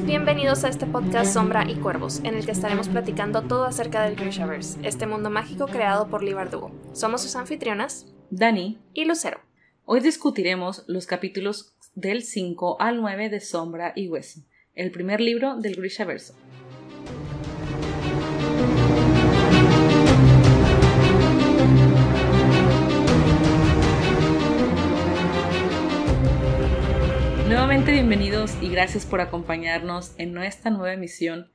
bienvenidos a este podcast Sombra y Cuervos, en el que estaremos platicando todo acerca del Grishaverse, este mundo mágico creado por Libardugo. Somos sus anfitrionas, Dani y Lucero. Hoy discutiremos los capítulos del 5 al 9 de Sombra y Hueso, el primer libro del Grishaverse. Nuevamente bienvenidos y gracias por acompañarnos en nuestra nueva emisión,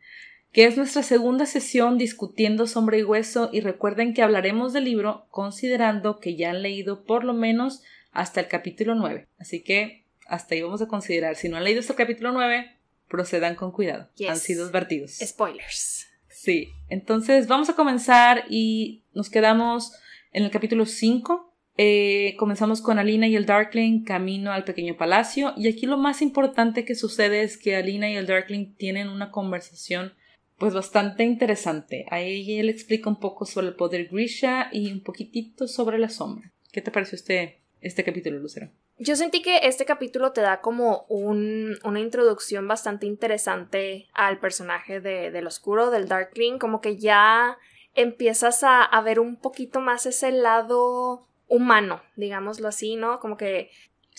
que es nuestra segunda sesión discutiendo sombra y hueso y recuerden que hablaremos del libro considerando que ya han leído por lo menos hasta el capítulo 9. Así que hasta ahí vamos a considerar. Si no han leído hasta el capítulo 9, procedan con cuidado. Han sido advertidos. Spoilers. Sí, entonces vamos a comenzar y nos quedamos en el capítulo 5 eh, comenzamos con Alina y el Darkling camino al pequeño palacio y aquí lo más importante que sucede es que Alina y el Darkling tienen una conversación pues bastante interesante. Ahí él explica un poco sobre el poder Grisha y un poquitito sobre la sombra. ¿Qué te pareció este, este capítulo, Lucero? Yo sentí que este capítulo te da como un, una introducción bastante interesante al personaje de, del oscuro, del Darkling, como que ya empiezas a ver un poquito más ese lado humano, digámoslo así, ¿no? Como que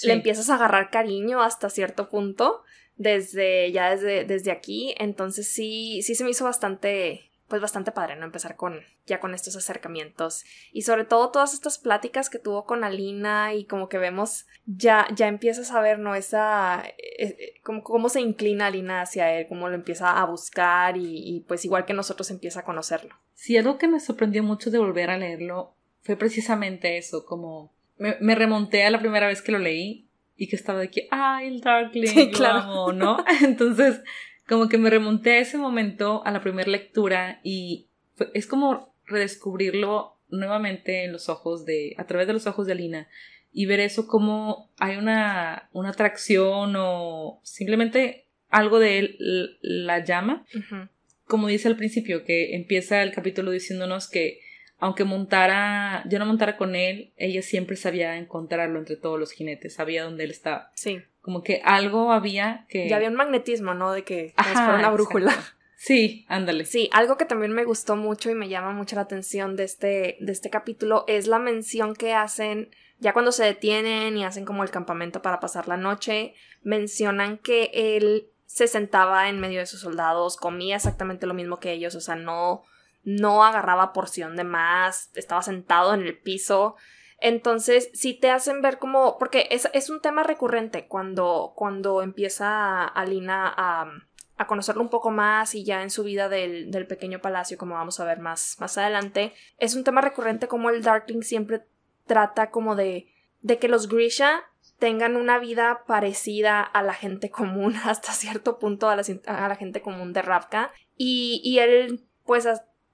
le empiezas a agarrar cariño hasta cierto punto desde ya desde, desde aquí, entonces sí sí se me hizo bastante pues bastante padre, ¿no? Empezar con ya con estos acercamientos y sobre todo todas estas pláticas que tuvo con Alina y como que vemos ya ya empiezas a ver, ¿no? Esa eh, eh, como cómo se inclina Alina hacia él, cómo lo empieza a buscar y, y pues igual que nosotros empieza a conocerlo. Sí, algo que me sorprendió mucho de volver a leerlo fue precisamente eso, como me, remonté a la primera vez que lo leí y que estaba de que, ay, el Darkling, sí, claro. ¿no? Entonces, como que me remonté a ese momento, a la primera lectura y es como redescubrirlo nuevamente en los ojos de, a través de los ojos de Alina y ver eso como hay una, atracción o simplemente algo de él la llama. Como dice al principio, que empieza el capítulo diciéndonos que aunque montara, yo no montara con él, ella siempre sabía encontrarlo entre todos los jinetes, sabía dónde él estaba. Sí. Como que algo había que... Ya había un magnetismo, ¿no? De que pues, Ajá, una brújula. Sí, ándale. Sí, algo que también me gustó mucho y me llama mucho la atención de este, de este capítulo es la mención que hacen, ya cuando se detienen y hacen como el campamento para pasar la noche, mencionan que él se sentaba en medio de sus soldados, comía exactamente lo mismo que ellos, o sea, no no agarraba porción de más, estaba sentado en el piso. Entonces, si te hacen ver como, porque es, es un tema recurrente cuando, cuando empieza Alina a, conocerlo un poco más y ya en su vida del, pequeño palacio, como vamos a ver más, más adelante, es un tema recurrente como el Darkling siempre trata como de, de que los Grisha tengan una vida parecida a la gente común, hasta cierto punto a la, gente común de Ravka. Y, y él, pues,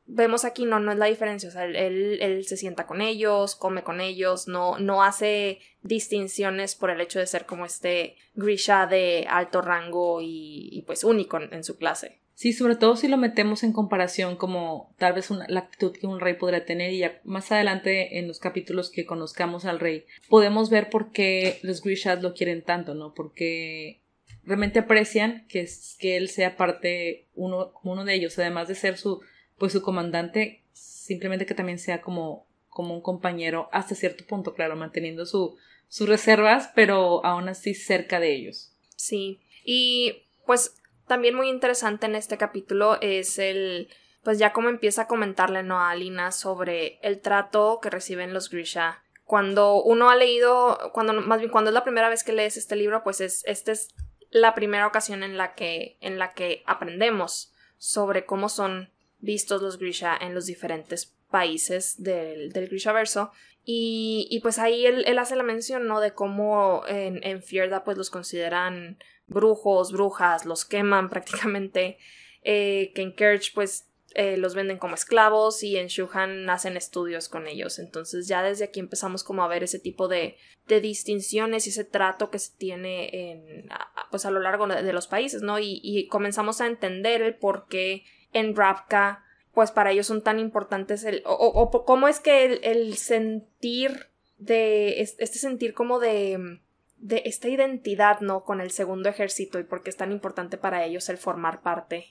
vemos aquí, no, no es la diferencia. O sea, él, él, se sienta con ellos, come con ellos, no, no hace distinciones por el hecho de ser como este Grisha de alto rango y, pues único en, su clase. Sí, sobre todo si lo metemos en comparación como tal vez una, la actitud que un rey podría tener y más adelante en los capítulos que conozcamos al rey podemos ver por qué los Grishas lo quieren tanto, ¿no? Porque realmente aprecian que, que él sea parte, uno, uno de ellos, además de ser su, pues su comandante simplemente que también sea como, como un compañero hasta cierto punto, claro, manteniendo su, sus reservas, pero aún así cerca de ellos. Sí, y pues también muy interesante en este capítulo es el, pues ya como empieza a comentarle ¿no? a Alina sobre el trato que reciben los Grisha. Cuando uno ha leído, cuando más bien cuando es la primera vez que lees este libro, pues es, esta es la primera ocasión en la que, en la que aprendemos sobre cómo son vistos los Grisha en los diferentes países del, del Verso Y, pues ahí él, hace la mención, ¿no? De cómo en, en Fierda pues los consideran brujos, brujas, los queman prácticamente. Eh, que en Kerch pues eh, los venden como esclavos y en Shuhan hacen estudios con ellos. Entonces ya desde aquí empezamos como a ver ese tipo de, distinciones y ese trato que se tiene en, pues a lo largo de los países, ¿no? Y, y comenzamos a entender el por qué en Rapka, pues para ellos son tan importantes el, o, cómo es que el, sentir de, este sentir como de, de esta identidad, ¿no? Con el segundo ejército y por qué es tan importante para ellos el formar parte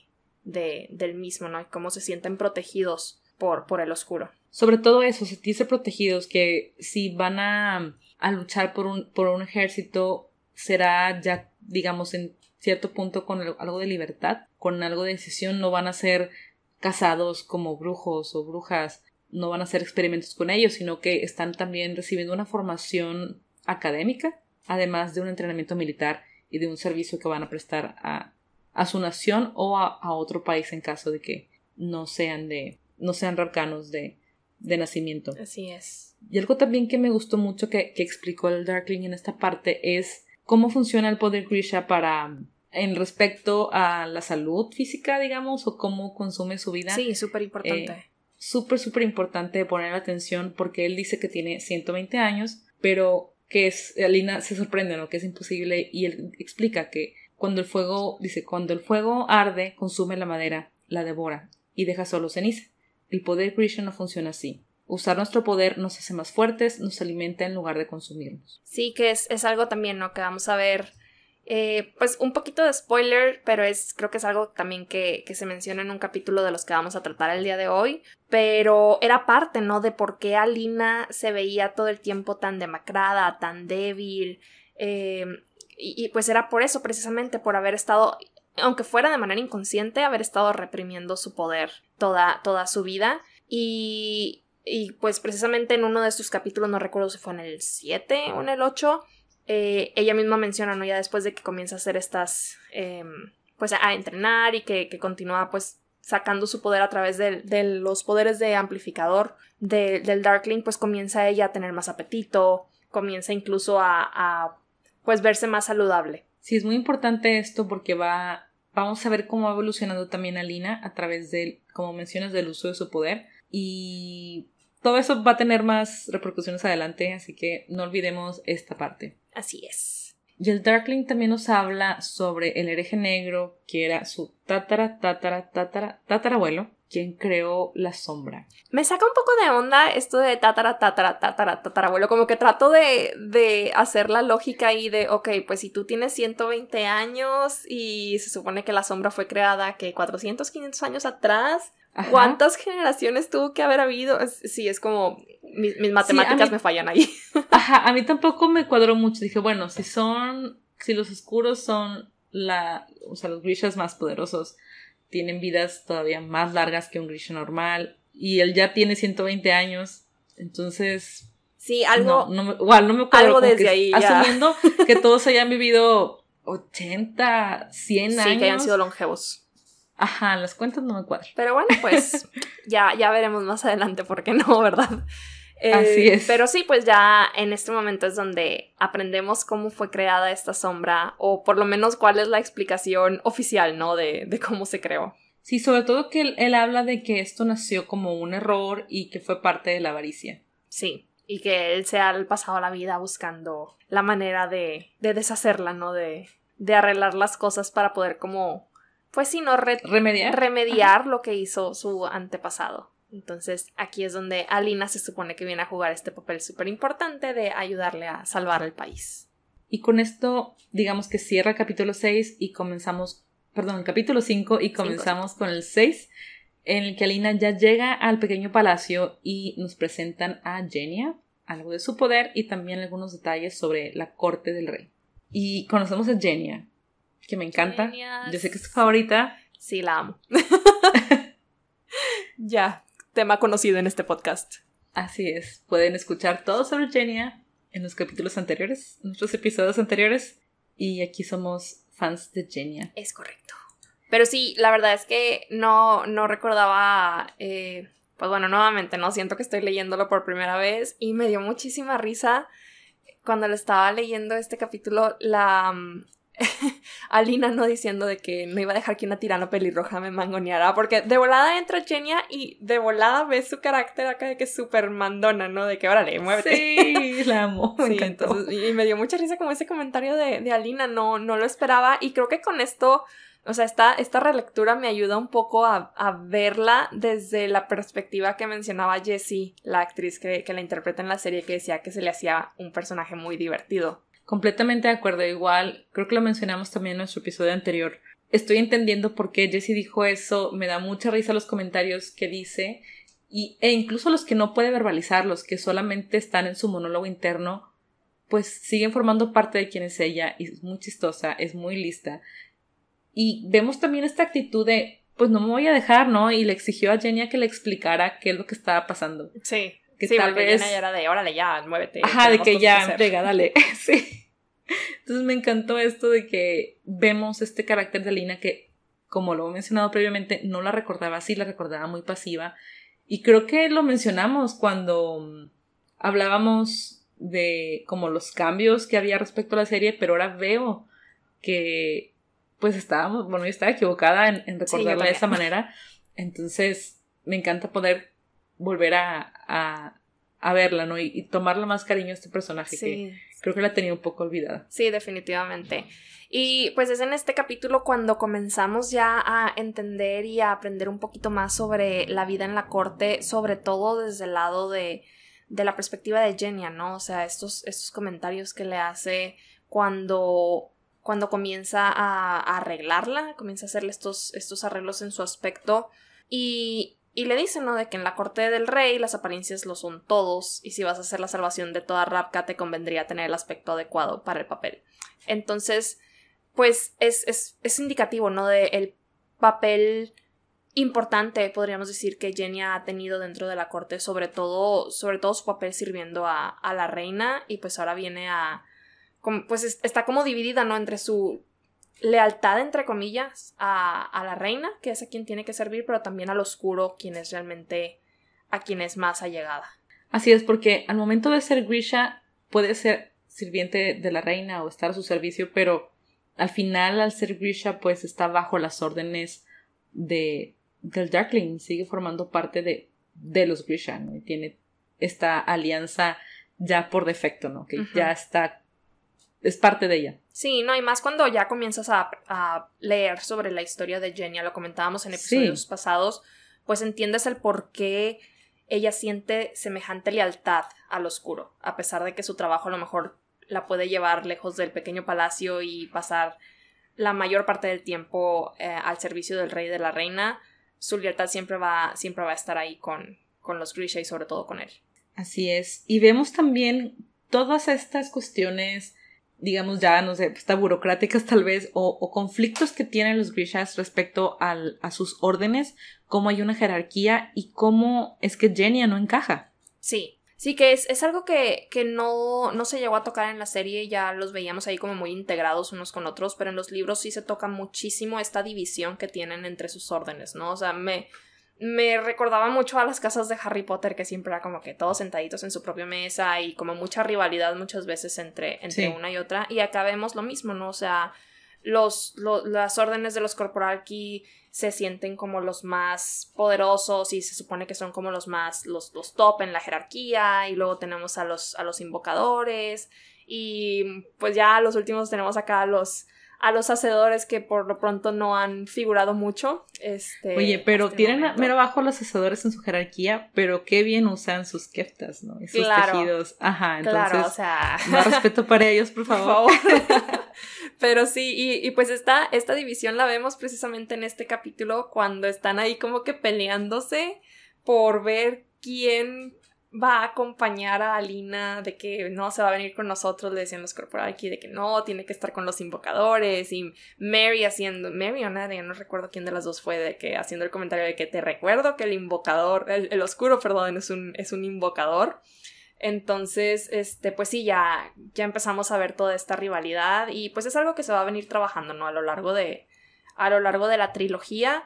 de, del mismo, ¿no? Y cómo se sienten protegidos por, por el oscuro. Sobre todo eso, sentirse protegidos, que si van a, a luchar por un, por un ejército, será ya, digamos, en cierto punto con algo de libertad, con algo de decisión, no van a ser casados como brujos o brujas, no van a hacer experimentos con ellos, sino que están también recibiendo una formación académica, además de un entrenamiento militar y de un servicio que van a prestar a, a su nación o a, otro país en caso de que no sean de no sean arcanos de, de nacimiento. Así es. Y algo también que me gustó mucho que, que explicó el Darkling en esta parte es cómo funciona el poder Grisha para en respecto a la salud física, digamos, o cómo consume su vida. Sí, eh, súper importante. súper, súper importante poner atención porque él dice que tiene 120 años, pero que es, Alina se sorprende, ¿no? Que es imposible y él explica que cuando el fuego, dice, cuando el fuego arde, consume la madera, la devora y deja solo ceniza. El poder Krishna no funciona así. Usar nuestro poder nos hace más fuertes, nos alimenta en lugar de consumirnos. Sí, que es, es algo también, ¿no? Que vamos a ver eh, pues un poquito de spoiler, pero es, creo que es algo también que, se menciona en un capítulo de los que vamos a tratar el día de hoy. Pero era parte, ¿no? De por qué Alina se veía todo el tiempo tan demacrada, tan débil. Eh, y, pues era por eso, precisamente, por haber estado, aunque fuera de manera inconsciente, haber estado reprimiendo su poder toda, toda su vida. Y, y pues precisamente en uno de sus capítulos, no recuerdo si fue en el 7 o en el 8, eh, ella misma menciona, ¿no? Ya después de que comienza a hacer estas, em, pues a entrenar y que, continúa pues sacando su poder a través de, los poderes de amplificador del Darkling, pues comienza ella a tener más apetito, comienza incluso a, pues verse más saludable. Sí, es muy importante esto porque va, vamos a ver cómo ha evolucionado también Alina a través del, como mencionas, del uso de su poder y todo eso va a tener más repercusiones adelante, así que no olvidemos esta parte. Así es. Y el Darkling también nos habla sobre el hereje negro, que era su tatara, tatara, tatara, tatarabuelo, quien creó la sombra. Me saca un poco de onda esto de tatara, tatara, tatara, tatarabuelo. Como que trato de, de hacer la lógica ahí de, ok, pues si tú tienes 120 años y se supone que la sombra fue creada, que 400, 500 años atrás, ¿Cuántas generaciones tuvo que haber habido? Sí, es como mis, matemáticas me fallan ahí. Ajá, a mí tampoco me cuadró mucho. Dije, bueno, si son, si los oscuros son la, o sea, los grishas más poderosos tienen vidas todavía más largas que un grisha normal y él ya tiene 120 años, entonces... Sí, algo... No, no me, ocurre. no algo desde ahí. Asumiendo que todos hayan vivido 80, 100 años. Sí, que hayan sido longevos. Ajá, las cuentas no me cuadran. Pero bueno, pues ya, ya veremos más adelante por qué no, ¿verdad? Así eh, es. Pero sí, pues ya en este momento es donde aprendemos cómo fue creada esta sombra, o por lo menos cuál es la explicación oficial, ¿no? De, cómo se creó. Sí, sobre todo que él, habla de que esto nació como un error y que fue parte de la avaricia. Sí, y que él se ha pasado la vida buscando la manera de, de deshacerla, ¿no? De, de arreglar las cosas para poder como pues sino remediar, lo que hizo su antepasado. Entonces aquí es donde Alina se supone que viene a jugar este papel súper importante de ayudarle a salvar el país. Y con esto, digamos que cierra el capítulo 6 y comenzamos, perdón, el capítulo 5 y comenzamos con el 6, en el que Alina ya llega al pequeño palacio y nos presentan a Genia, algo de su poder y también algunos detalles sobre la corte del rey. Y conocemos a Genia, que me encanta. Yo sé que es tu favorita. Sí, la amo. ya, tema conocido en este podcast. Así es. Pueden escuchar todo sobre Genia en los capítulos anteriores, en nuestros episodios anteriores. Y aquí somos fans de Genia. Es correcto. Pero sí, la verdad es que no, no recordaba. Eh, pues bueno, nuevamente, no siento que estoy leyéndolo por primera vez y me dio muchísima risa cuando lo estaba leyendo este capítulo, la, mm, Alina no diciendo de que no iba a dejar que una tirano pelirroja me mangoneara, porque de volada entra Genia y de volada ve su carácter acá de que es súper mandona, ¿no? De que órale, muévete. Sí, la amo, me y me dio mucha risa como ese comentario de, Alina, no, no lo esperaba y creo que con esto... O sea, esta, esta relectura me ayuda un poco a, verla desde la perspectiva que mencionaba Jessie, la actriz que, la interpreta en la serie, que decía que se le hacía un personaje muy divertido. Completamente de acuerdo, igual creo que lo mencionamos también en nuestro episodio anterior. Estoy entendiendo por qué Jesse dijo eso, me da mucha risa los comentarios que dice y, e incluso los que no puede verbalizar, los que solamente están en su monólogo interno, pues siguen formando parte de quien es ella y es muy chistosa, es muy lista. Y vemos también esta actitud de pues no me voy a dejar, ¿no? Y le exigió a Jenny a que le explicara qué es lo que estaba pasando. Sí que tal vez... era de, órale, ya, muévete. Ajá, de que ya, venga, dale. sí. Entonces me encantó esto de que vemos este carácter de Lina que, como lo he mencionado previamente, no la recordaba así, la recordaba muy pasiva. Y creo que lo mencionamos cuando mm, hablábamos de como los cambios que había respecto a la serie, pero ahora veo que pues estábamos, bueno, yo estaba equivocada en, recordarla de esa manera. Entonces, me encanta poder volver a, verla, ¿no? Y, tomarle más cariño a este personaje que creo que la tenía un poco olvidada. Sí, definitivamente. Y pues es en este capítulo cuando comenzamos ya a entender y a aprender un poquito más sobre la vida en la corte, sobre todo desde el lado de, la perspectiva de Genia, ¿no? O sea, estos, estos comentarios que le hace cuando cuando comienza a, a, arreglarla, comienza a hacerle estos, estos arreglos en su aspecto. Y, y le dicen, ¿no? De que en la corte del rey las apariencias lo son todos, y si vas a hacer la salvación de toda Rapka, te convendría tener el aspecto adecuado para el papel. Entonces, pues es, indicativo, ¿no? De el papel importante, podríamos decir, que Jenny ha tenido dentro de la corte, sobre todo, sobre todo su papel sirviendo a, a la reina, y pues ahora viene a. Pues está como dividida, ¿no? Entre su lealtad, entre comillas, a, a, la reina, que es a quien tiene que servir, pero también al oscuro, quien es realmente a quien es más allegada. Así es, porque al momento de ser Grisha puede ser sirviente de la reina o estar a su servicio, pero al final, al ser Grisha, pues está bajo las órdenes de, del Darkling, sigue formando parte de, de los Grisha, ¿no? Y tiene esta alianza ya por defecto, ¿no? Que ya está, es parte de ella. Sí, no, y más cuando ya comienzas a, a leer sobre la historia de Jenny, lo comentábamos en episodios pasados, pues entiendes el por qué ella siente semejante lealtad al oscuro, a pesar de que su trabajo a lo mejor la puede llevar lejos del pequeño palacio y pasar la mayor parte del tiempo eh, al servicio del rey y de la reina, su lealtad siempre va, siempre va a estar ahí con, con los Grisha y sobre todo con él. Así es. Y vemos también todas estas cuestiones digamos ya, no sé, está pues, burocráticas tal vez, o, conflictos que tienen los Grishas respecto al, a sus órdenes, cómo hay una jerarquía y cómo es que Genia no encaja. Sí, Sí, que es, es algo que, que no, no, se llegó a tocar en la serie, ya los veíamos ahí como muy integrados unos con otros, pero en los libros sí se toca muchísimo esta división que tienen entre sus órdenes, ¿no? O sea, me, me recordaba mucho a las casas de Harry Potter, que siempre era como que todos sentaditos en su propia mesa y como mucha rivalidad muchas veces entre, entre una y otra. Y acá vemos lo mismo, ¿no? O sea, los, las órdenes de los corporal que se sienten como los más poderosos y se supone que son como los más, los, top en la jerarquía. Y luego tenemos a los, a los invocadores y pues ya los últimos tenemos acá los a los hacedores que por lo pronto no han figurado mucho. Este, Oye, pero este tienen mero bajo los hacedores en su jerarquía, pero qué bien usan sus keftas, ¿no? Y sus tejidos. Ajá, entonces. Claro, o sea... Más respeto para ellos, por favor. pero sí, y, pues esta división la vemos precisamente en este capítulo cuando están ahí como que peleándose por ver quién va a acompañar a Alina de que no se va a venir con nosotros, le decían los corporal aquí de que no, tiene que estar con los invocadores y Mary haciendo, Mary o nadie, no recuerdo quién de las dos fue, de que haciendo el comentario de que te recuerdo que el invocador, el, oscuro, perdón, es un, es un invocador. Entonces, este, pues sí, ya, ya empezamos a ver toda esta rivalidad y pues es algo que se va a venir trabajando, ¿no? A lo largo de, a lo largo de la trilogía,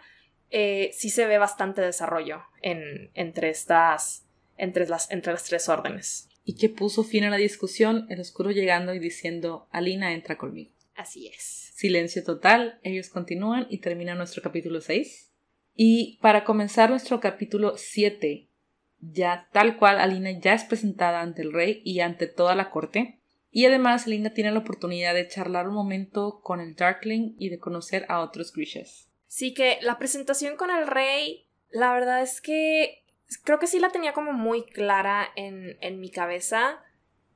eh, sí se ve bastante desarrollo en, entre estas entre las, entre las tres órdenes. Y que puso fin a la discusión, el oscuro llegando y diciendo, Alina entra conmigo. Así es. Silencio total, ellos continúan y termina nuestro capítulo 6. Y para comenzar nuestro capítulo 7, ya tal cual Alina ya es presentada ante el rey y ante toda la corte. Y además Alina tiene la oportunidad de charlar un momento con el Darkling y de conocer a otros Grishes. Así que la presentación con el rey, la verdad es que creo que sí la tenía como muy clara en, mi cabeza,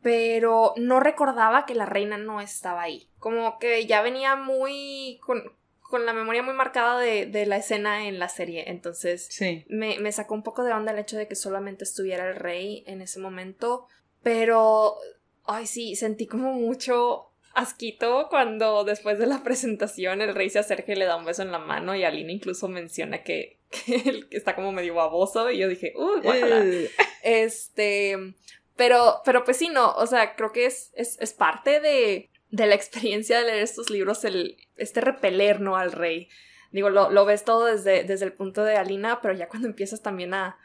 pero no recordaba que la reina no estaba ahí. Como que ya venía muy con, con la memoria muy marcada de, la escena en la serie. Entonces sí. me, me sacó un poco de onda el hecho de que solamente estuviera el rey en ese momento. Pero, ay sí, sentí como mucho asquito cuando después de la presentación el rey se acerca y le da un beso en la mano y Alina incluso menciona que que está como medio baboso y yo dije, uy, uh, este, pero, pero pues sí, no, o sea, creo que es, es, parte de, de, la experiencia de leer estos libros, el, este repeler, ¿no? Al rey. Digo, lo, ves todo desde, desde el punto de Alina, pero ya cuando empiezas también a,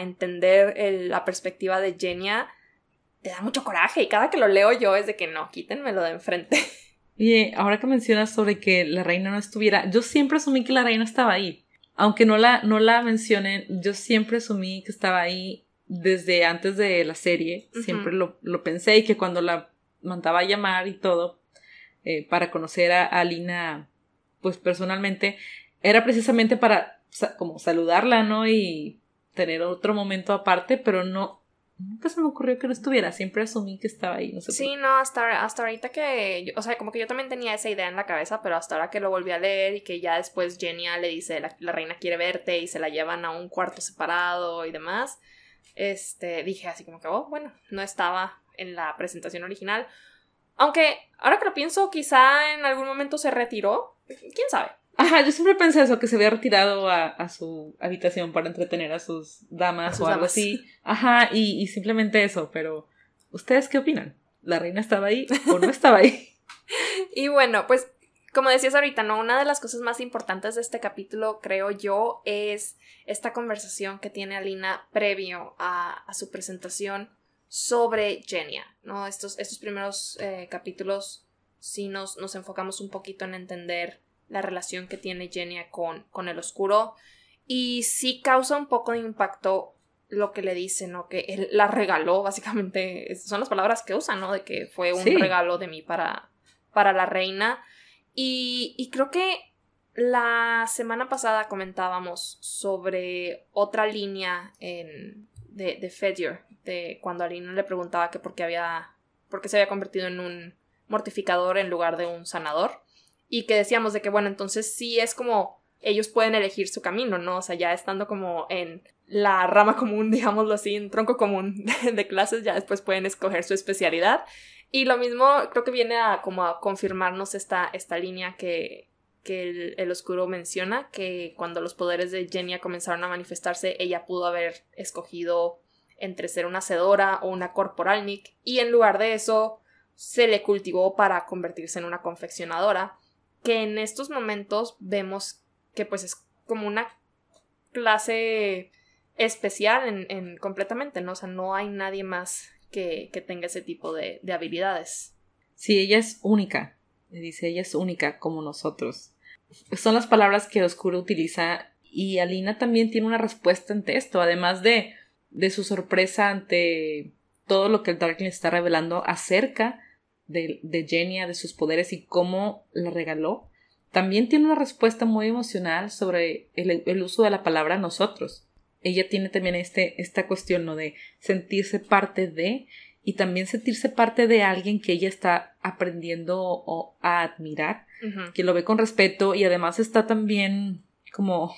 entender la perspectiva de Genia, te da mucho coraje y cada que lo leo yo es de que no, quítenmelo de enfrente. Y ahora que mencionas sobre que la reina no estuviera, yo siempre asumí que la reina estaba ahí aunque no la, no la mencionen, yo siempre asumí que estaba ahí desde antes de la serie, siempre lo, lo, pensé y que cuando la mandaba a llamar y todo, eh, para conocer a, Alina, pues personalmente, era precisamente para como saludarla, ¿no? Y tener otro momento aparte, pero no, nunca se me ocurrió que no estuviera, siempre asumí que estaba ahí, no Sí, no, hasta, hasta ahorita que, o sea, como que yo también tenía esa idea en la cabeza, pero hasta ahora que lo volví a leer y que ya después Genia le dice, la, reina quiere verte y se la llevan a un cuarto separado y demás, este, dije así como que, oh, bueno, no estaba en la presentación original. Aunque ahora que lo pienso, quizá en algún momento se retiró, quién sabe. Ajá, yo siempre pensé eso, que se había retirado a, su habitación para entretener a sus damas o algo así. Ajá, y, simplemente eso, pero ¿ustedes qué opinan? ¿La reina estaba ahí o no estaba ahí? y bueno, pues como decías ahorita, ¿no? Una de las cosas más importantes de este capítulo, creo yo, es esta conversación que tiene Alina previo a, su presentación sobre Genia, ¿no? Estos, estos primeros eh, capítulos sí nos, nos enfocamos un poquito en entender la relación que tiene Genia con, con el oscuro. Y sí causa un poco de impacto lo que le dice ¿no? Que él la regaló, básicamente. Son las palabras que usan, ¿no? De que fue un regalo de mí para, para la reina. Y, creo que la semana pasada comentábamos sobre otra línea de, de de cuando Alina le preguntaba que por qué había, por qué se había convertido en un mortificador en lugar de un sanador y que decíamos de que, bueno, entonces sí es como ellos pueden elegir su camino, ¿no? O sea, ya estando como en la rama común, digámoslo así, en tronco común de, clases, ya después pueden escoger su especialidad. Y lo mismo creo que viene a como a confirmarnos esta, esta línea que, el, oscuro menciona, que cuando los poderes de Genia comenzaron a manifestarse, ella pudo haber escogido entre ser una sedora o una corporalnik, y en lugar de eso se le cultivó para convertirse en una confeccionadora que en estos momentos vemos que pues es como una clase especial en, completamente, ¿no? O sea, no hay nadie más que, que tenga ese tipo de, habilidades. Sí, ella es única, dice, ella es única como nosotros. Son las palabras que Oscuro utiliza y Alina también tiene una respuesta ante esto, además de, de su sorpresa ante todo lo que el Darkling está revelando acerca de, de Genia, de sus poderes y cómo la regaló, también tiene una respuesta muy emocional sobre el, uso de la palabra nosotros. Ella tiene también este, esta cuestión ¿no? de sentirse parte de y también sentirse parte de alguien que ella está aprendiendo o, a admirar, que lo ve con respeto y además está también como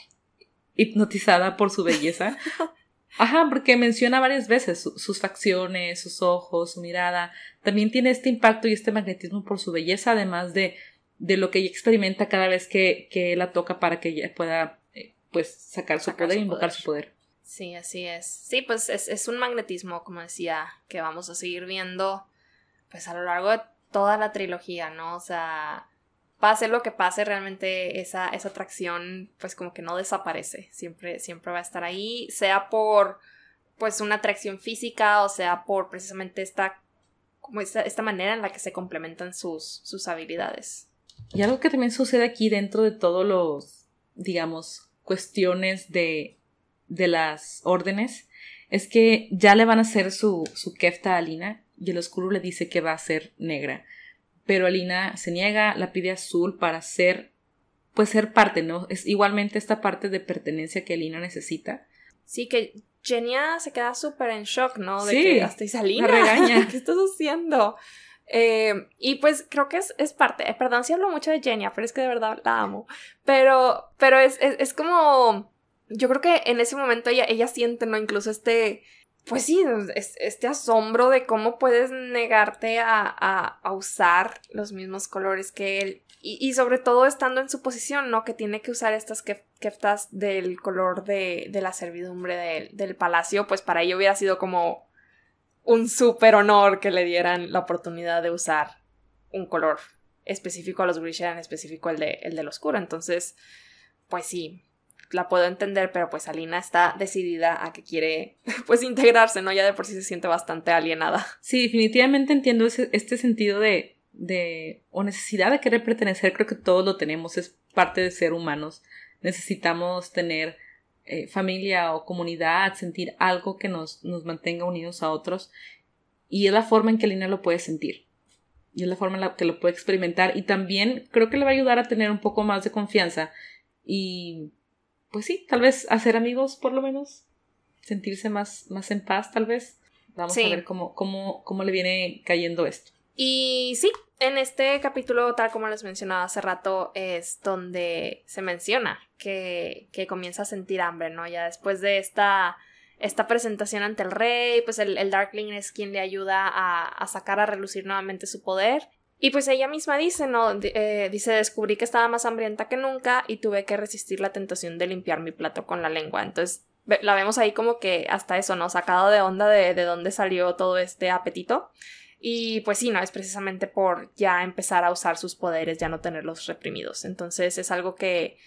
hipnotizada por su belleza, Ajá, porque menciona varias veces sus facciones, sus ojos, su mirada. También tiene este impacto y este magnetismo por su belleza, además de, de lo que ella experimenta cada vez que, la toca para que ella pueda eh, pues sacar su poder invocar su poder. Sí, así es. Sí, pues es, es un magnetismo, como decía, que vamos a seguir viendo pues a lo largo de toda la trilogía, ¿no? O sea, pase lo que pase, realmente esa, esa atracción pues como que no desaparece, siempre, siempre va a estar ahí, sea por pues una atracción física o sea por precisamente esta, como esta, manera en la que se complementan sus, sus habilidades. Y algo que también sucede aquí dentro de todos los, digamos, cuestiones de, de las órdenes, es que ya le van a hacer su, su kefta a Alina y el oscuro le dice que va a ser negra pero Alina se niega, la pide Azul para ser, pues ser parte, ¿no? Es igualmente esta parte de pertenencia que Alina necesita. Sí, que Genia se queda súper en shock, ¿no? De sí, que hasta regaña. ¿Qué estás haciendo? Eh, y pues creo que es, es parte, eh, perdón si hablo mucho de Genia, pero es que de verdad la amo, pero, pero es, es, es como, yo creo que en ese momento ella, ella siente, ¿no? Incluso este, pues sí, este asombro de cómo puedes negarte a, a, a usar los mismos colores que él. Y, sobre todo estando en su posición, ¿no? Que tiene que usar estas keftas del color de, de la servidumbre del palacio, pues para ello hubiera sido como un súper honor que le dieran la oportunidad de usar un color específico a los Grisha, en específico el, de, el del oscuro. Entonces, pues sí, la puedo entender, pero pues Alina está decidida a que quiere pues integrarse, ¿no? Ya de por sí se siente bastante alienada. Sí, definitivamente entiendo ese, este sentido de, de o necesidad de querer pertenecer, creo que todos lo tenemos, es parte de ser humanos. Necesitamos tener eh, familia o comunidad, sentir algo que nos, nos mantenga unidos a otros. Y es la forma en que Alina lo puede sentir. Y es la forma en la que lo puede experimentar. Y también creo que le va a ayudar a tener un poco más de confianza y pues sí, tal vez hacer amigos por lo menos, sentirse más, más en paz tal vez. Vamos a ver cómo, cómo, le viene cayendo esto. Y sí, en este capítulo, tal como les mencionaba hace rato, es donde se menciona que, comienza a sentir hambre, ¿no? Ya después de esta, esta presentación ante el rey, pues el, Darkling es quien le ayuda a, a, sacar a relucir nuevamente su poder y pues ella misma dice, ¿no? Eh, dice, descubrí que estaba más hambrienta que nunca y tuve que resistir la tentación de limpiar mi plato con la lengua. Entonces, la vemos ahí como que hasta eso, ¿no? Sacado de onda de, de dónde salió todo este apetito. Y pues sí, no, es precisamente por ya empezar a usar sus poderes, ya no tenerlos reprimidos. Entonces es algo que,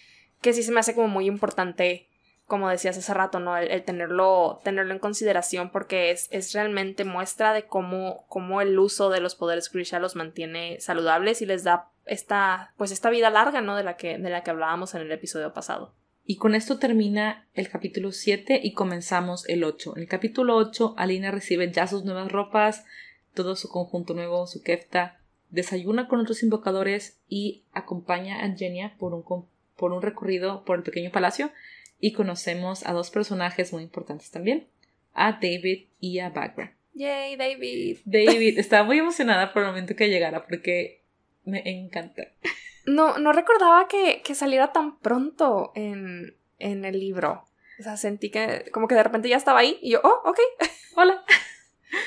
que sí se me hace como muy importante como decías hace rato, ¿no? El, tenerlo, tenerlo en consideración porque es, es, realmente muestra de cómo, el uso de los poderes Grisha los mantiene saludables y les da esta, pues esta vida larga, ¿no? De la que, de la que hablábamos en el episodio pasado. Y con esto termina el capítulo 7 y comenzamos el 8. En el capítulo 8, Alina recibe ya sus nuevas ropas, todo su conjunto nuevo, su kefta, desayuna con otros invocadores y acompaña a Genia por un, por un recorrido por el pequeño palacio y conocemos a dos personajes muy importantes también, a David y a Bagra. Yay, David. David, estaba muy emocionada por el momento que llegara porque me encanta. No, no recordaba que, saliera tan pronto en, el libro. O sea, sentí que como que de repente ya estaba ahí y yo, oh, ok, hola.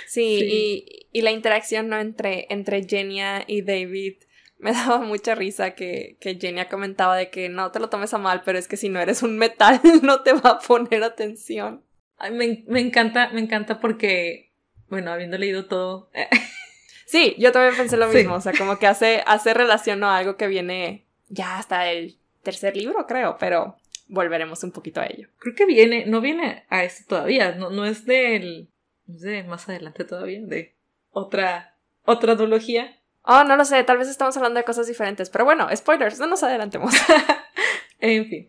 Sí, Y, la interacción ¿no? entre, entre Genia y David me daba mucha risa que, que Genia comentaba de que no te lo tomes a mal, pero es que si no eres un metal no te va a poner atención. Ay, me, me encanta, me encanta porque, bueno, habiendo leído todo. sí, yo también pensé lo mismo, o sea, como que hace, hace relación a algo que viene ya hasta el tercer libro, creo, pero volveremos un poquito a ello. Creo que viene, no viene a esto todavía, no, no es del, no sé, más adelante todavía, de otra, otra duología Oh, no lo sé, tal vez estamos hablando de cosas diferentes, pero bueno, spoilers, no nos adelantemos. en fin.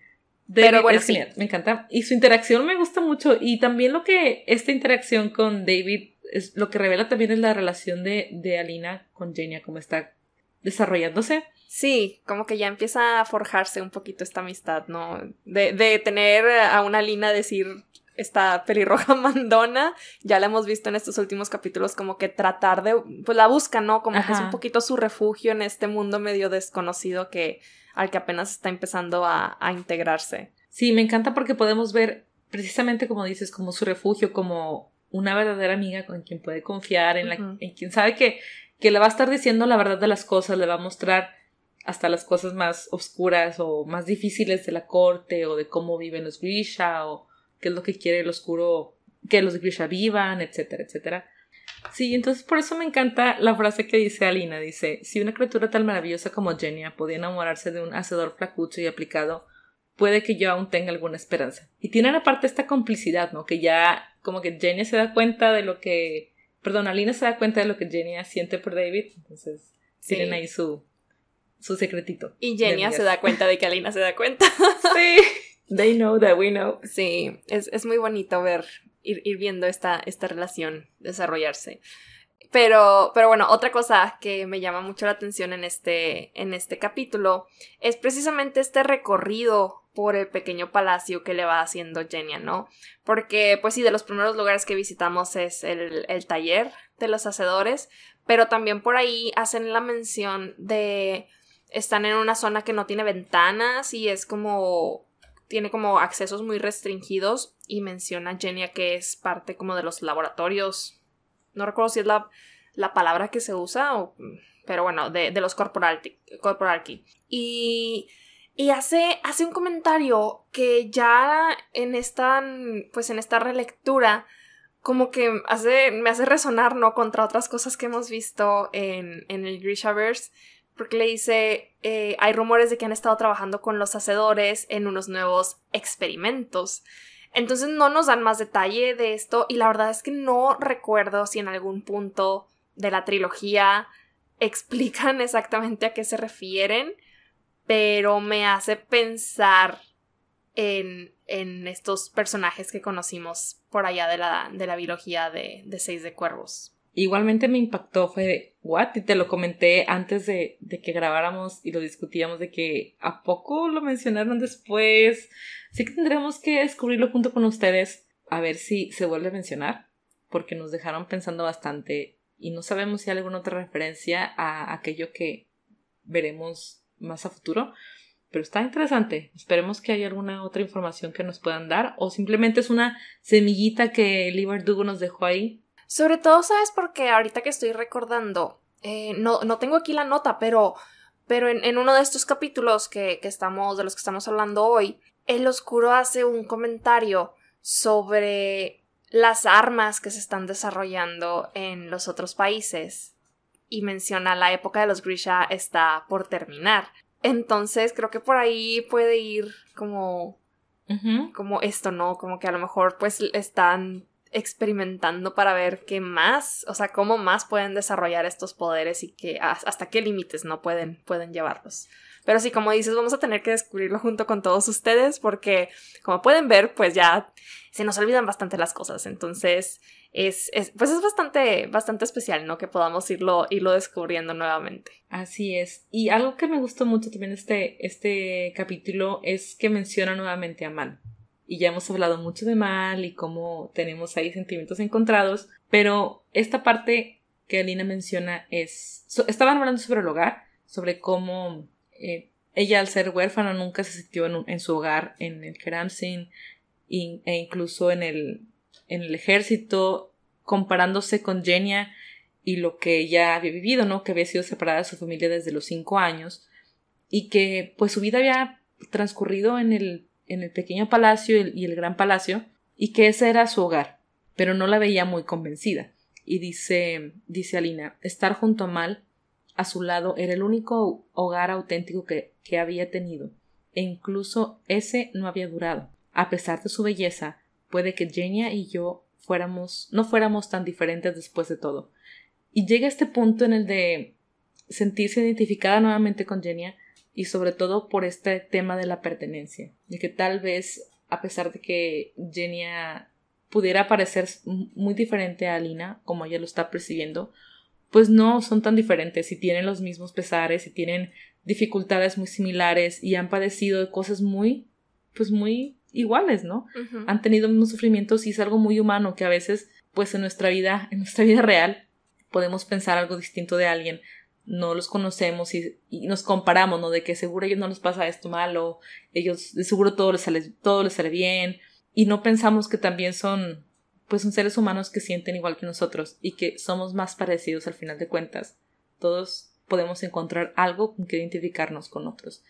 pero bueno, es genial, me encanta. Y su interacción me gusta mucho. Y también lo que esta interacción con David, es, lo que revela también es la relación de, Alina con Genia, cómo está desarrollándose. Sí, como que ya empieza a forjarse un poquito esta amistad, ¿no? De, tener a una Alina decir esta pelirroja mandona, ya la hemos visto en estos últimos capítulos como que tratar de, pues la busca, ¿no? Como que es un poquito su refugio en este mundo medio desconocido que al que apenas está empezando a, integrarse. Sí, me encanta porque podemos ver precisamente como dices, como su refugio, como una verdadera amiga con quien puede confiar, en, quien sabe que, que le va a estar diciendo la verdad de las cosas, le va a mostrar hasta las cosas más oscuras o más difíciles de la corte o de cómo viven los Grisha o qué es lo que quiere el oscuro, que los Grisha vivan, etcétera, etcétera. Sí, entonces por eso me encanta la frase que dice Alina, dice, si una criatura tan maravillosa como Genia podía enamorarse de un hacedor flacucho y aplicado, puede que yo aún tenga alguna esperanza. Y tienen aparte esta complicidad, ¿no? Que ya como que Genia se da cuenta de lo que, perdón, Alina se da cuenta de lo que Genia siente por David, entonces tienen ahí su, su secretito. Y Genia se da cuenta de que Alina se da cuenta. sí. They know that we know. Sí, es, muy bonito ver, ir, viendo esta, esta relación desarrollarse. Pero, pero bueno, otra cosa que me llama mucho la atención en este, en este capítulo es precisamente este recorrido por el pequeño palacio que le va haciendo Genia, ¿no? Porque, pues sí, de los primeros lugares que visitamos es el, el taller de los hacedores, pero también por ahí hacen la mención de están en una zona que no tiene ventanas y es como tiene como accesos muy restringidos y menciona a Genia que es parte como de los laboratorios. No recuerdo si es la, palabra que se usa, pero bueno, de, los corporal Y, y hace, hace un comentario que ya en esta, pues en esta relectura como que hace, me hace resonar, ¿no? Contra otras cosas que hemos visto en, en el Grishaverse porque le dice, eh, hay rumores de que han estado trabajando con los hacedores en unos nuevos experimentos. Entonces no nos dan más detalle de esto y la verdad es que no recuerdo si en algún punto de la trilogía explican exactamente a qué se refieren, pero me hace pensar en, estos personajes que conocimos por allá de la, biología de Seis de Cuervos igualmente me impactó, fue de, what? Y te lo comenté antes de, de que grabáramos y lo discutíamos de que a poco lo mencionaron después. Así que tendremos que descubrirlo junto con ustedes, a ver si se vuelve a mencionar, porque nos dejaron pensando bastante y no sabemos si hay alguna otra referencia a aquello que veremos más a futuro. Pero está interesante. Esperemos que haya alguna otra información que nos puedan dar o simplemente es una semillita que Lee nos dejó ahí sobre todo, ¿sabes? Porque ahorita que estoy recordando, eh, no, no tengo aquí la nota, pero, pero en, uno de estos capítulos que, estamos, de los que estamos hablando hoy, el oscuro hace un comentario sobre las armas que se están desarrollando en los otros países y menciona la época de los Grisha está por terminar. Entonces creo que por ahí puede ir como, como esto, ¿no? Como que a lo mejor pues están experimentando para ver qué más, o sea, cómo más pueden desarrollar estos poderes y que hasta qué límites no pueden, pueden llevarlos. Pero sí, como dices, vamos a tener que descubrirlo junto con todos ustedes porque, como pueden ver, pues ya se nos olvidan bastante las cosas. Entonces, es, pues es bastante, bastante especial, ¿no? Que podamos irlo, irlo descubriendo nuevamente. Así es. Y algo que me gustó mucho también este, este capítulo es que menciona nuevamente a Man y ya hemos hablado mucho de mal y cómo tenemos ahí sentimientos encontrados, pero esta parte que Alina menciona es, estaban hablando sobre el hogar, sobre cómo eh, ella al ser huérfana nunca se sintió en, su hogar, en el Keramsin e incluso en el, en el ejército, comparándose con Genia y lo que ella había vivido, ¿no? Que había sido separada de su familia desde los cinco años y que pues su vida había transcurrido en el en el pequeño palacio y el, gran palacio, y que ese era su hogar, pero no la veía muy convencida. Y dice, dice Alina, estar junto a Mal a su lado era el único hogar auténtico que, que había tenido, e incluso ese no había durado. A pesar de su belleza, puede que Genia y yo fuéramos, no fuéramos tan diferentes después de todo. Y llega este punto en el de sentirse identificada nuevamente con Genia, y sobre todo por este tema de la pertenencia, de que tal vez a pesar de que Genia pudiera parecer muy diferente a Alina, como ella lo está percibiendo, pues no son tan diferentes y tienen los mismos pesares y tienen dificultades muy similares y han padecido cosas muy, pues muy iguales, ¿no? Han tenido mismos sufrimientos y es algo muy humano que a veces, pues en nuestra vida, en nuestra vida real, podemos pensar algo distinto de alguien no los conocemos y, nos comparamos, ¿no? De que seguro ellos no les pasa esto malo, ellos seguro todo les sale, todo les sale bien y no pensamos que también son pues son seres humanos que sienten igual que nosotros y que somos más parecidos al final de cuentas. Todos podemos encontrar algo con que identificarnos con otros.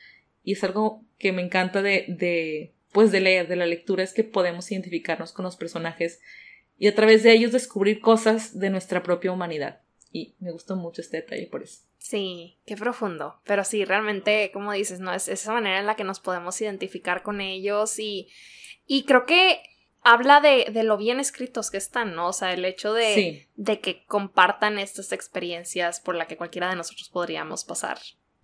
Y es algo que me encanta de pues de leer, de la lectura, es que podemos identificarnos con los personajes y a través de ellos descubrir cosas de nuestra propia humanidad. Y me gustó mucho este detalle por eso. Sí, qué profundo. Pero sí, realmente, como dices, no es esa manera en la que nos podemos identificar con ellos y, y creo que habla de, de lo bien escritos que están, ¿no? O sea, el hecho de, de que compartan estas experiencias por la que cualquiera de nosotros podríamos pasar.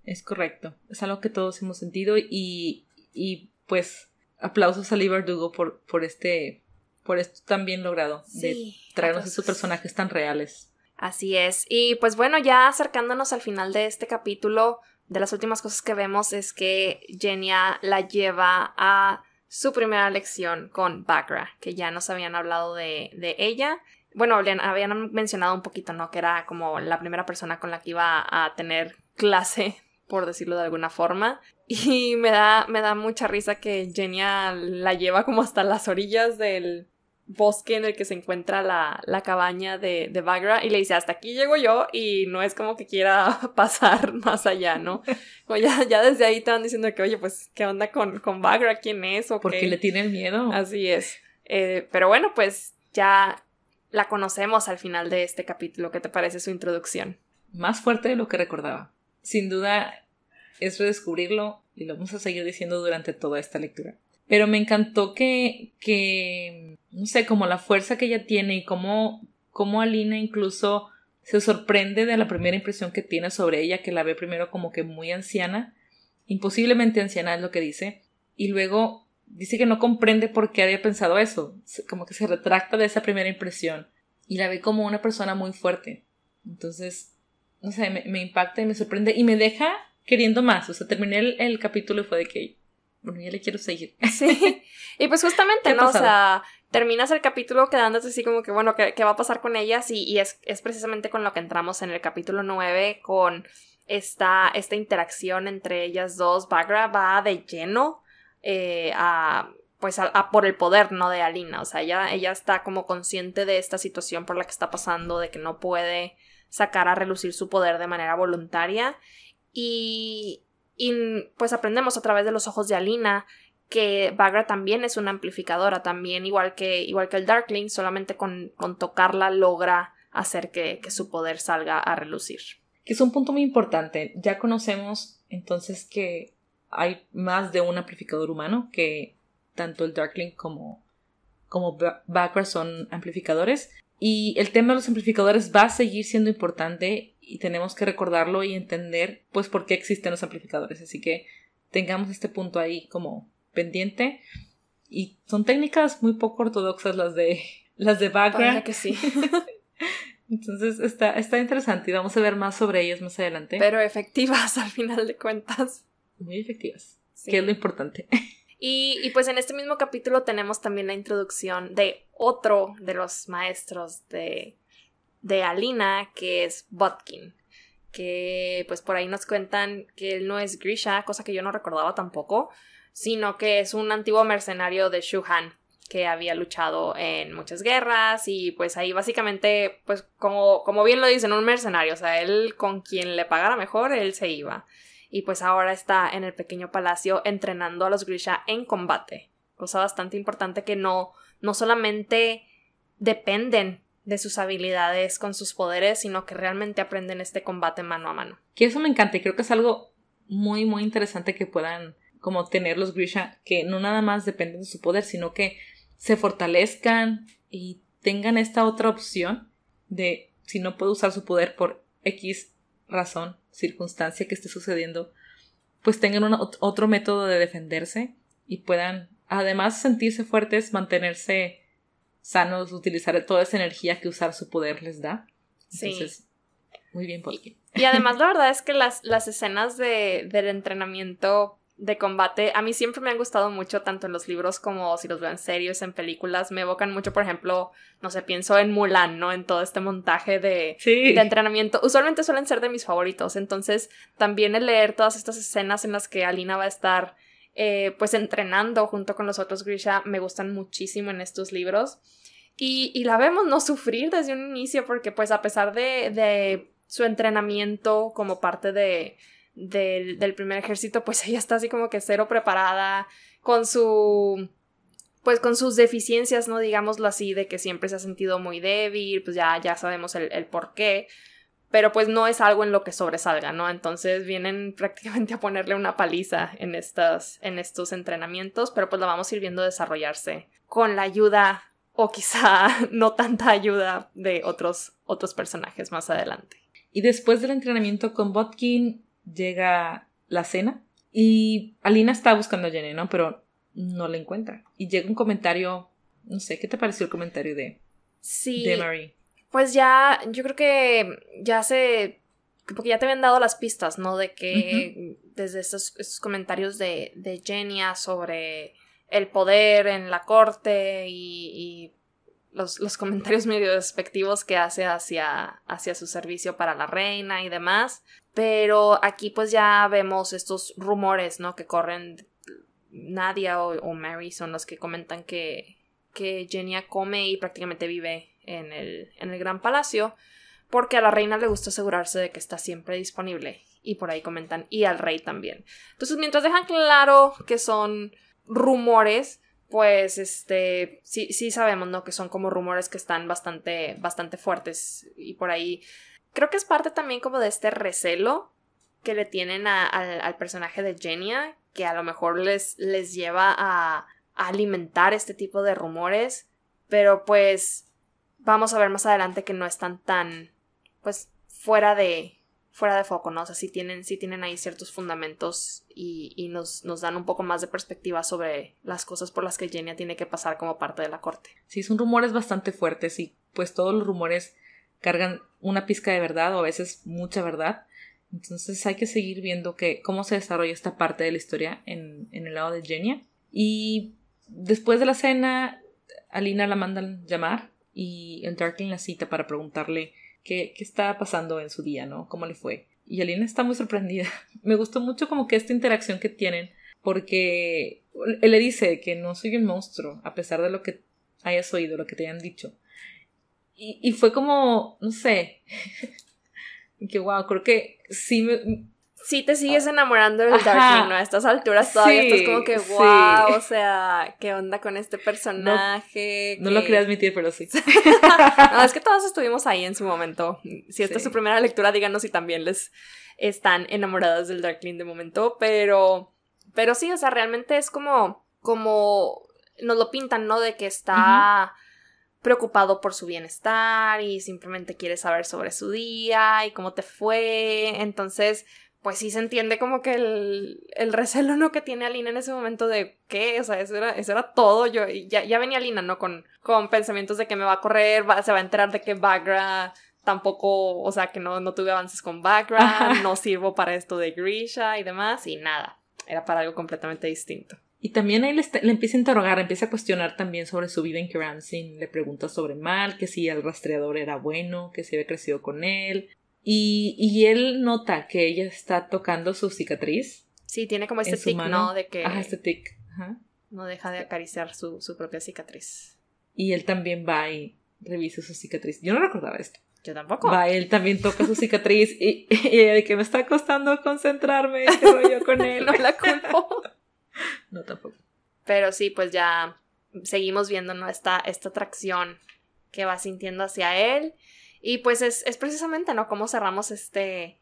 Es correcto. Es algo que todos hemos sentido y, y pues aplausos a Lee por, por este por esto tan bien logrado de traernos esos personajes tan reales. Así es. Y pues bueno, ya acercándonos al final de este capítulo, de las últimas cosas que vemos es que Genia la lleva a su primera lección con Bagra, que ya nos habían hablado de, ella. Bueno, habían mencionado un poquito, ¿no? Que era como la primera persona con la que iba a tener clase, por decirlo de alguna forma. Y me da, me da mucha risa que Genia la lleva como hasta las orillas del, bosque en el que se encuentra la, cabaña de, Bagra y le dice, hasta aquí llego yo y no es como que quiera pasar más allá, ¿no? Como ya, ya desde ahí van diciendo que, oye, pues, ¿qué onda con, con Bagra? ¿Quién es? ¿O Porque qué? le el miedo. Así es. Eh, pero bueno, pues ya la conocemos al final de este capítulo. ¿Qué te parece su introducción? Más fuerte de lo que recordaba. Sin duda es redescubrirlo y lo vamos a seguir diciendo durante toda esta lectura. Pero me encantó que, que, no sé, como la fuerza que ella tiene y cómo, cómo Alina incluso se sorprende de la primera impresión que tiene sobre ella, que la ve primero como que muy anciana, imposiblemente anciana es lo que dice, y luego dice que no comprende por qué había pensado eso, como que se retracta de esa primera impresión y la ve como una persona muy fuerte. Entonces, no sé, me, impacta y me sorprende y me deja queriendo más. O sea, terminé el, capítulo y fue de que bueno, ya le quiero seguir. Sí. Y pues justamente, ¿no? O sea, terminas el capítulo quedándote así como que, bueno, ¿qué, va a pasar con ellas? Y, es, es, precisamente con lo que entramos en el capítulo 9, con esta, esta interacción entre ellas dos. Bagra va de lleno eh, a pues a, por el poder, ¿no? De Alina. O sea, ella está como consciente de esta situación por la que está pasando, de que no puede sacar a relucir su poder de manera voluntaria. Y, y pues aprendemos a través de los ojos de Alina que Bagra también es una amplificadora, también igual que, igual que el Darkling, solamente con, tocarla logra hacer que, su poder salga a relucir. Que es un punto muy importante. Ya conocemos entonces que hay más de un amplificador humano, que tanto el Darkling como, como Bagra son amplificadores. Y el tema de los amplificadores va a seguir siendo importante y tenemos que recordarlo y entender pues por qué existen los amplificadores. Así que tengamos este punto ahí como pendiente. Y son técnicas muy poco ortodoxas las de las de que sí. Entonces está, interesante y vamos a ver más sobre ellas más adelante. Pero efectivas al final de cuentas. Muy efectivas, que es lo importante. y, pues en este mismo capítulo tenemos también la introducción de otro de los maestros de de Alina, que es Botkin. Que pues por ahí nos cuentan que él no es Grisha, cosa que yo no recordaba tampoco, sino que es un antiguo mercenario de Shuhan que había luchado en muchas guerras y pues ahí básicamente, pues como, como bien lo dicen, un mercenario, o sea, él con quien le pagara mejor, él se iba. Y pues ahora está en el pequeño palacio entrenando a los Grisha en combate, cosa bastante importante que no, no solamente dependen de sus habilidades con sus poderes, sino que realmente aprenden este combate mano a mano. Que eso me encanta y creo que es algo muy, muy interesante que puedan como tener los Grisha, que no nada más dependen de su poder, sino que se fortalezcan y tengan esta otra opción de si no puedo usar su poder por X razón, circunstancia que esté sucediendo, pues tengan otro método de defenderse y puedan además sentirse fuertes, mantenerse sanos utilizar toda esa energía que usar su poder les da. Entonces, muy bien por Y, además la verdad es que las, las escenas de, del entrenamiento de combate a mí siempre me han gustado mucho, tanto en los libros como si los veo en series, en películas, me evocan mucho, por ejemplo, no sé, pienso en Mulan, ¿no? En todo este montaje de, de entrenamiento. Usualmente suelen ser de mis favoritos, entonces también el leer todas estas escenas en las que Alina va a estar eh, pues entrenando junto con los otros Grisha, me gustan muchísimo en estos libros. Y, la vemos no sufrir desde un inicio, porque pues a pesar de, su entrenamiento como parte de, del, primer ejército, pues ella está así como que cero preparada, con su. Pues con sus deficiencias, ¿no? Digámoslo así, de que siempre se ha sentido muy débil, pues ya, ya sabemos el, el por qué pero pues no es algo en lo que sobresalga, ¿no? Entonces vienen prácticamente a ponerle una paliza en, estas, en estos entrenamientos, pero pues la vamos a ir viendo desarrollarse con la ayuda o quizá no tanta ayuda de otros, otros personajes más adelante. Y después del entrenamiento con Botkin llega la cena y Alina está buscando a Jenny, ¿no? Pero no la encuentra. Y llega un comentario, no sé, ¿qué te pareció el comentario de, sí, pues ya, yo creo que ya se, porque ya te habían dado las pistas, ¿no? De que desde estos, comentarios de, de Genia sobre el poder en la corte y, los, comentarios medio despectivos que hace hacia, hacia su servicio para la reina y demás. Pero aquí pues ya vemos estos rumores, ¿no? Que corren Nadia o, Mary son los que comentan que, que Genia come y prácticamente vive en el, Gran Palacio, porque a la reina le gusta asegurarse de que está siempre disponible. Y por ahí comentan, y al rey también. Entonces, mientras dejan claro que son rumores, pues este sí, sí sabemos, ¿no? Que son como rumores que están bastante, bastante fuertes. Y por ahí. Creo que es parte también como de este recelo que le tienen al personaje de Genia, que a lo mejor les, les lleva a alimentar este tipo de rumores. Pero pues vamos a ver más adelante que no están tan, pues, fuera de, fuera de foco, ¿no? O sea, sí tienen, sí tienen ahí ciertos fundamentos y, nos, nos, dan un poco más de perspectiva sobre las cosas por las que Genia tiene que pasar como parte de la corte. Sí, son rumores bastante fuertes y pues todos los rumores cargan una pizca de verdad o a veces mucha verdad. Entonces hay que seguir viendo que, cómo se desarrolla esta parte de la historia en, en el lado de Genia. Y después de la cena, Alina la mandan llamar y entrar en la cita para preguntarle qué, qué pasando en su día, ¿no? ¿Cómo le fue? Y Alina está muy sorprendida. Me gustó mucho como que esta interacción que tienen porque él le dice que no soy un monstruo a pesar de lo que hayas oído, lo que te hayan dicho. Y, y fue como, no sé, que wow, creo que sí me, sí te sigues ah. enamorando del Darkling, ¿no? A estas alturas todavía estás como que, wow, o sea, ¿qué onda con este personaje? No, no lo quería admitir, pero sí. no, es que todos estuvimos ahí en su momento. Si esta es su primera lectura, díganos si también les están enamoradas del Darkling de momento, pero, pero sí, o sea, realmente es como, como nos lo pintan, ¿no? De que está... preocupado por su bienestar y simplemente quiere saber sobre su día y cómo te fue. Entonces, pues sí se entiende como que el, recelo no que tiene Alina en ese momento de qué, o sea, eso era, eso era todo. Yo ya, ya venía Alina, ¿no? Con, con pensamientos de que me va a correr, va, se va a enterar de que Bagra tampoco, o sea, que no, no tuve avances con Bagra, no sirvo para esto de Grisha y demás, y nada. Era para algo completamente distinto. Y también ahí le, empieza a interrogar, empieza a cuestionar también sobre su vida en Keramsin. Le pregunta sobre Mal, que si el rastreador era bueno, que si había crecido con él, y, y él nota que ella está tocando su cicatriz. Sí, tiene como ese tic, ¿no? De que Ajá, este tic. Ajá. No deja de acariciar su, su propia cicatriz. Y él también va y revisa su cicatriz. Yo no recordaba esto. Yo tampoco. Va, él también toca su cicatriz y, y de que me está costando concentrarme, ¿qué rollo con él? no la culpo. No, tampoco. Pero sí, pues ya seguimos viendo ¿no? esta, esta atracción que va sintiendo hacia él y pues es, precisamente, ¿no? Cómo cerramos este,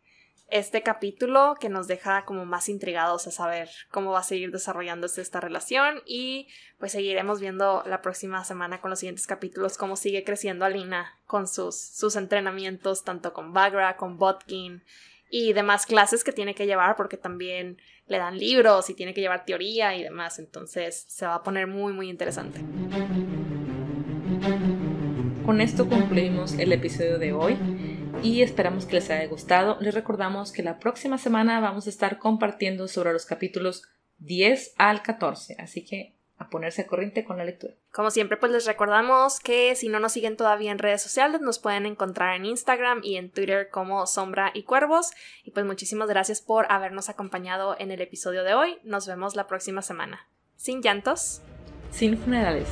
este capítulo que nos deja como más intrigados a saber cómo va a seguir desarrollándose esta relación y pues seguiremos viendo la próxima semana con los siguientes capítulos cómo sigue creciendo Alina con sus, sus entrenamientos tanto con Bagra, con Botkin y demás clases que tiene que llevar porque también le dan libros y tiene que llevar teoría y demás entonces se va a poner muy muy interesante. Con esto concluimos el episodio de hoy y esperamos que les haya gustado. Les recordamos que la próxima semana vamos a estar compartiendo sobre los capítulos 10 al 14, así que a ponerse a corriente con la lectura. Como siempre, pues les recordamos que si no nos siguen todavía en redes sociales, nos pueden encontrar en Instagram y en Twitter como Sombra y Cuervos. Y pues muchísimas gracias por habernos acompañado en el episodio de hoy. Nos vemos la próxima semana. Sin llantos. Sin funerales.